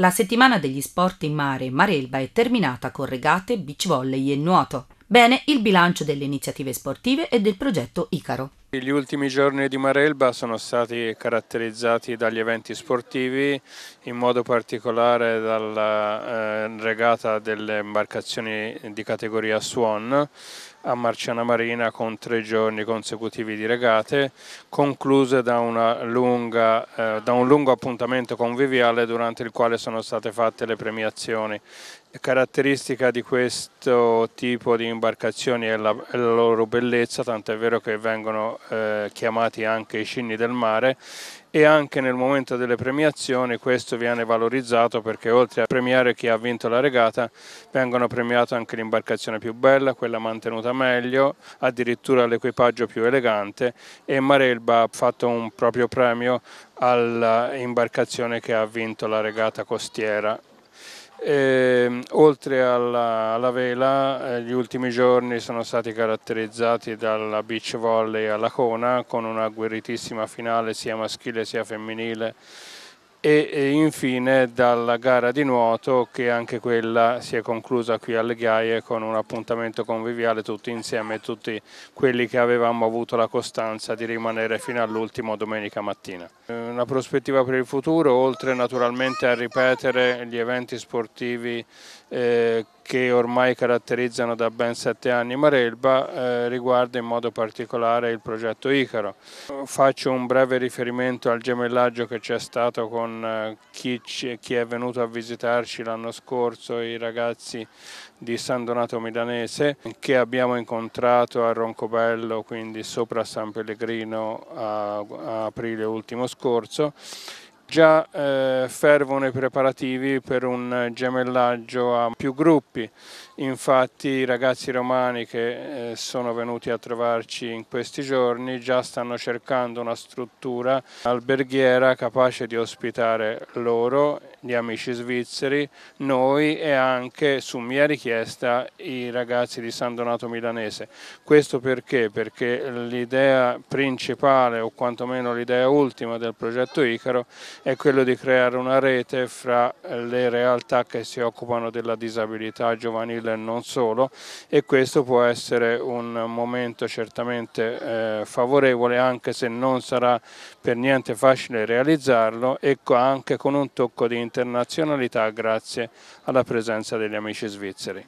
La settimana degli sport in mare e Marelba è terminata con regate, beach volley e nuoto. Bene il bilancio delle iniziative sportive e del progetto Icaro. Gli ultimi giorni di Marelba sono stati caratterizzati dagli eventi sportivi, in modo particolare dalla eh, regata delle imbarcazioni di categoria Swan, a Marciana Marina con tre giorni consecutivi di regate, concluse da, lunga, eh, da un lungo appuntamento conviviale durante il quale sono state fatte le premiazioni. Caratteristica di questo tipo di imbarcazioni è la, è la loro bellezza, tant'è vero che vengono eh, chiamati anche i cigni del mare e anche nel momento delle premiazioni questo viene valorizzato perché oltre a premiare chi ha vinto la regata vengono premiate anche l'imbarcazione più bella, quella mantenuta meglio, addirittura l'equipaggio più elegante e Marelba ha fatto un proprio premio all'imbarcazione che ha vinto la regata costiera e, ehm, oltre alla, alla vela, eh, gli ultimi giorni sono stati caratterizzati dalla beach volley alla Cona con una guerritissima finale sia maschile sia femminile e infine dalla gara di nuoto che anche quella si è conclusa qui alle Ghiaie con un appuntamento conviviale tutti insieme, tutti quelli che avevamo avuto la costanza di rimanere fino all'ultimo domenica mattina. Una prospettiva per il futuro, oltre naturalmente a ripetere gli eventi sportivi eh, che ormai caratterizzano da ben sette anni Marelba eh, riguarda in modo particolare il progetto Icaro. Faccio un breve riferimento al gemellaggio che c'è stato con eh, chi, chi, è venuto a visitarci l'anno scorso, i ragazzi di San Donato Milanese che abbiamo incontrato a Roncobello, quindi sopra San Pellegrino a, a aprile ultimo scorso Già eh, fervono i preparativi per un gemellaggio a più gruppi, infatti i ragazzi romani che eh, sono venuti a trovarci in questi giorni già stanno cercando una struttura alberghiera capace di ospitare loro di Amici Svizzeri, noi e anche su mia richiesta i ragazzi di San Donato Milanese. Questo perché? Perché l'idea principale o quantomeno l'idea ultima del progetto Icaro è quello di creare una rete fra le realtà che si occupano della disabilità giovanile e non solo e questo può essere un momento certamente eh, favorevole anche se non sarà per niente facile realizzarlo e anche con un tocco di interesse internazionalità grazie alla presenza degli amici svizzeri.